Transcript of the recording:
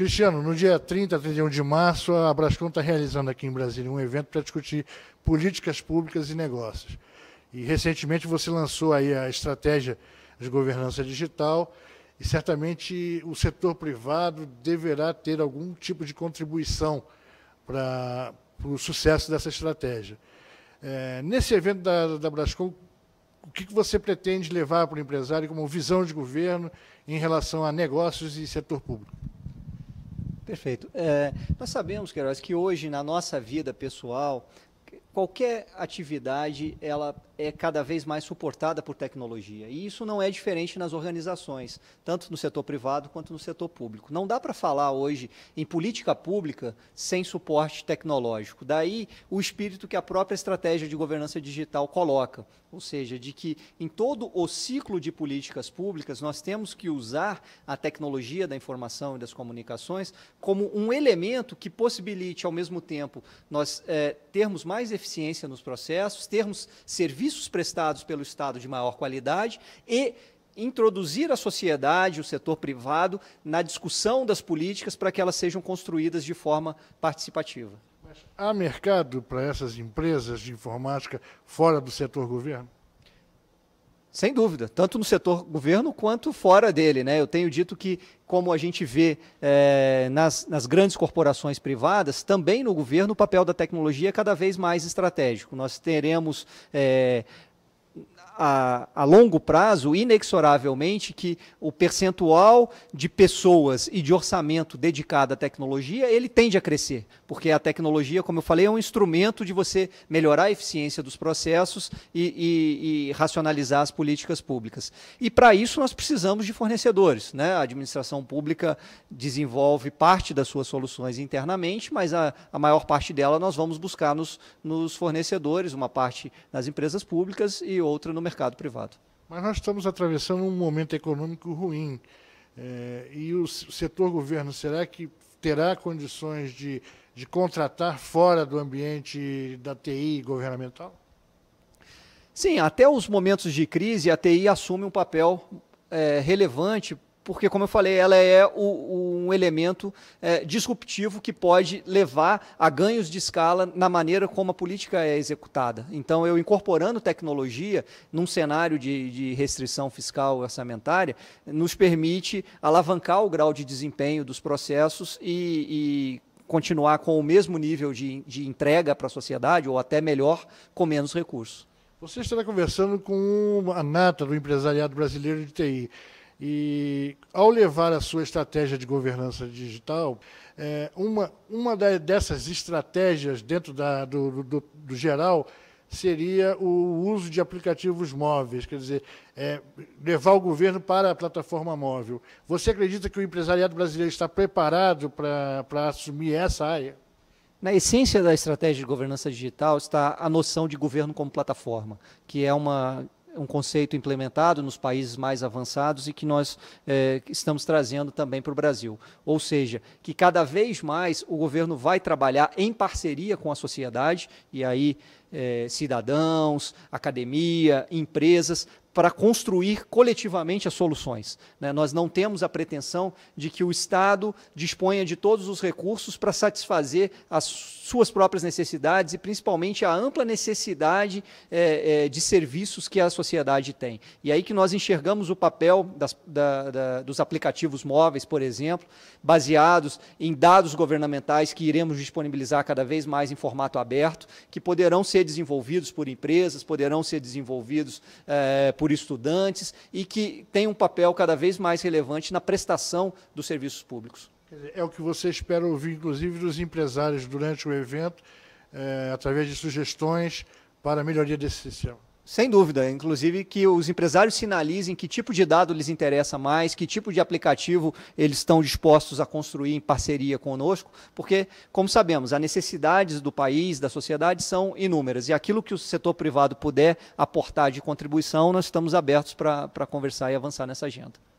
Cristiano, no dia 30, 31 de março, a Brascon está realizando aqui em Brasília um evento para discutir políticas públicas e negócios. E recentemente você lançou aí a estratégia de governança digital e certamente o setor privado deverá ter algum tipo de contribuição para, o sucesso dessa estratégia. É, nesse evento da, da o que você pretende levar para o empresário como visão de governo em relação a negócios e setor público? Perfeito. É, nós sabemos, Queiroz, que hoje na nossa vida pessoal, qualquer atividade ela é cada vez mais suportada por tecnologia. E isso não é diferente nas organizações, tanto no setor privado quanto no setor público. Não dá para falar hoje em política pública sem suporte tecnológico. Daí o espírito que a própria estratégia de governança digital coloca ou seja, de que em todo o ciclo de políticas públicas nós temos que usar a tecnologia da informação e das comunicações como um elemento que possibilite, ao mesmo tempo, nós eh, termos mais eficiência nos processos, termos serviços prestados pelo Estado de maior qualidade e introduzir a sociedade, o setor privado, na discussão das políticas para que elas sejam construídas de forma participativa. Mas há mercado para essas empresas de informática fora do setor governo? Sem dúvida, tanto no setor governo quanto fora dele. Né? Eu tenho dito que, como a gente vê é, nas, nas, grandes corporações privadas, também no governo o papel da tecnologia é cada vez mais estratégico. Nós teremos é, a, a, longo prazo, inexoravelmente, que o percentual de pessoas e de orçamento dedicado à tecnologia, ele tende a crescer, porque a tecnologia, como eu falei, é um instrumento de você melhorar a eficiência dos processos e, e, e racionalizar as políticas públicas. E para isso nós precisamos de fornecedores. Né? A administração pública desenvolve parte das suas soluções internamente, mas a, a maior parte dela nós vamos buscar nos, nos fornecedores, uma parte nas empresas públicas e outra no mercado privado. Mas nós estamos atravessando um momento econômico ruim. É, e o setor governo, será que terá condições de, de contratar fora do ambiente da TI governamental? Sim, até os momentos de crise, a TI assume um papel é, relevante porque, como eu falei, ela é o, um elemento é, disruptivo que pode levar a ganhos de escala na maneira como a política é executada. Então, eu incorporando tecnologia num cenário de, de restrição fiscal orçamentária, nos permite alavancar o grau de desempenho dos processos e, e continuar com o mesmo nível de, de entrega para a sociedade, ou até melhor, com menos recursos. Você estará conversando com a nata do empresariado brasileiro de TI. E, ao levar a sua estratégia de governança digital, é, uma, uma dessas estratégias dentro da, do, do, do geral seria o uso de aplicativos móveis, quer dizer, é, levar o governo para a plataforma móvel. Você acredita que o empresariado brasileiro está preparado para, para assumir essa área? Na essência da estratégia de governança digital está a noção de governo como plataforma, que é uma um conceito implementado nos países mais avançados e que nós eh, estamos trazendo também para o Brasil. Ou seja, que cada vez mais o governo vai trabalhar em parceria com a sociedade, e aí eh, cidadãos, academia, empresas, para construir coletivamente as soluções. Né? Nós não temos a pretensão de que o Estado disponha de todos os recursos para satisfazer as suas próprias necessidades e, principalmente, a ampla necessidade é, é, de serviços que a sociedade tem. E é aí que nós enxergamos o papel das, da, da, dos aplicativos móveis, por exemplo, baseados em dados governamentais que iremos disponibilizar cada vez mais em formato aberto, que poderão ser desenvolvidos por empresas, poderão ser desenvolvidos é, por estudantes e que tem um papel cada vez mais relevante na prestação dos serviços públicos. É o que você espera ouvir, inclusive, dos empresários durante o evento, é, através de sugestões para a melhoria desse sistema. Sem dúvida, inclusive que os empresários sinalizem que tipo de dado lhes interessa mais, que tipo de aplicativo eles estão dispostos a construir em parceria conosco, porque, como sabemos, as necessidades do país, da sociedade são inúmeras e aquilo que o setor privado puder aportar de contribuição, nós estamos abertos para conversar e avançar nessa agenda.